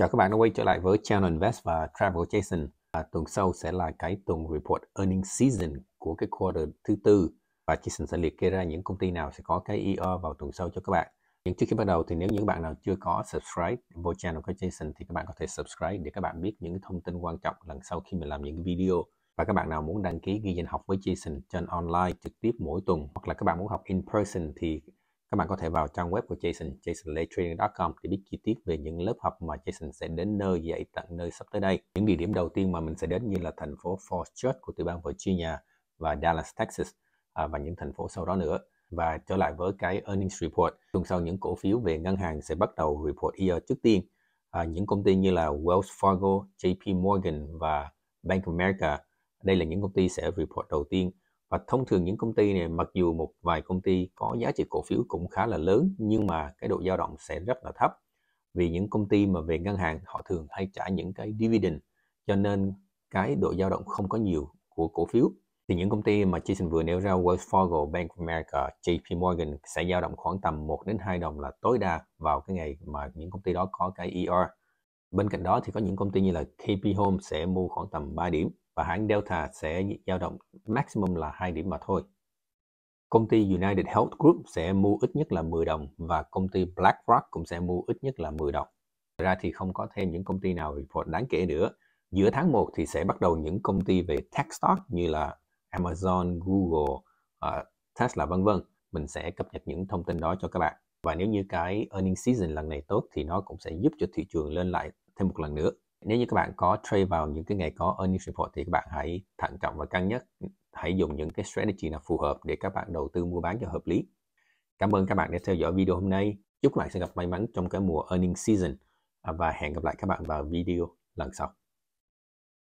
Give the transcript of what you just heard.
Chào các bạn đã quay trở lại với Channel Invest và Travel Jason. À, tuần sau sẽ là cái tuần report earning season của cái quarter thứ tư và Jason sẽ liệt kê ra những công ty nào sẽ có cái Eo vào tuần sau cho các bạn. Nhưng trước khi bắt đầu thì nếu những bạn nào chưa có subscribe vô channel của Jason thì các bạn có thể subscribe để các bạn biết những thông tin quan trọng lần sau khi mình làm những video. Và các bạn nào muốn đăng ký ghi danh học với Jason trên online trực tiếp mỗi tuần hoặc là các bạn muốn học in person thì các bạn có thể vào trang web của Jason jasonlaytrading.com để biết chi tiết về những lớp học mà Jason sẽ đến nơi dạy tận nơi sắp tới đây. Những địa điểm đầu tiên mà mình sẽ đến như là thành phố Fort Church của tiểu bang Virginia và Dallas, Texas à, và những thành phố sau đó nữa. Và trở lại với cái earnings report, tuần sau những cổ phiếu về ngân hàng sẽ bắt đầu report year trước tiên. À, những công ty như là Wells Fargo, JP Morgan và Bank of America, đây là những công ty sẽ report đầu tiên và thông thường những công ty này mặc dù một vài công ty có giá trị cổ phiếu cũng khá là lớn nhưng mà cái độ dao động sẽ rất là thấp vì những công ty mà về ngân hàng họ thường hay trả những cái dividend cho nên cái độ dao động không có nhiều của cổ phiếu thì những công ty mà Jason vừa nêu ra Wells Fargo, Bank of America, JP Morgan sẽ dao động khoảng tầm 1 đến 2 đồng là tối đa vào cái ngày mà những công ty đó có cái ER Bên cạnh đó thì có những công ty như là KP Home sẽ mua khoảng tầm 3 điểm và hãng Delta sẽ dao động maximum là 2 điểm mà thôi. Công ty United Health Group sẽ mua ít nhất là 10 đồng và công ty BlackRock cũng sẽ mua ít nhất là 10 đồng. Thật ra thì không có thêm những công ty nào report đáng kể nữa. Giữa tháng 1 thì sẽ bắt đầu những công ty về tech stock như là Amazon, Google, uh, Tesla vân vân. Mình sẽ cập nhật những thông tin đó cho các bạn và nếu như cái earning season lần này tốt thì nó cũng sẽ giúp cho thị trường lên lại thêm một lần nữa nếu như các bạn có trade vào những cái ngày có earnings report thì các bạn hãy thận trọng và cân nhắc hãy dùng những cái strategy nào phù hợp để các bạn đầu tư mua bán cho hợp lý cảm ơn các bạn đã theo dõi video hôm nay chúc các bạn sẽ gặp may mắn trong cái mùa earning season và hẹn gặp lại các bạn vào video lần sau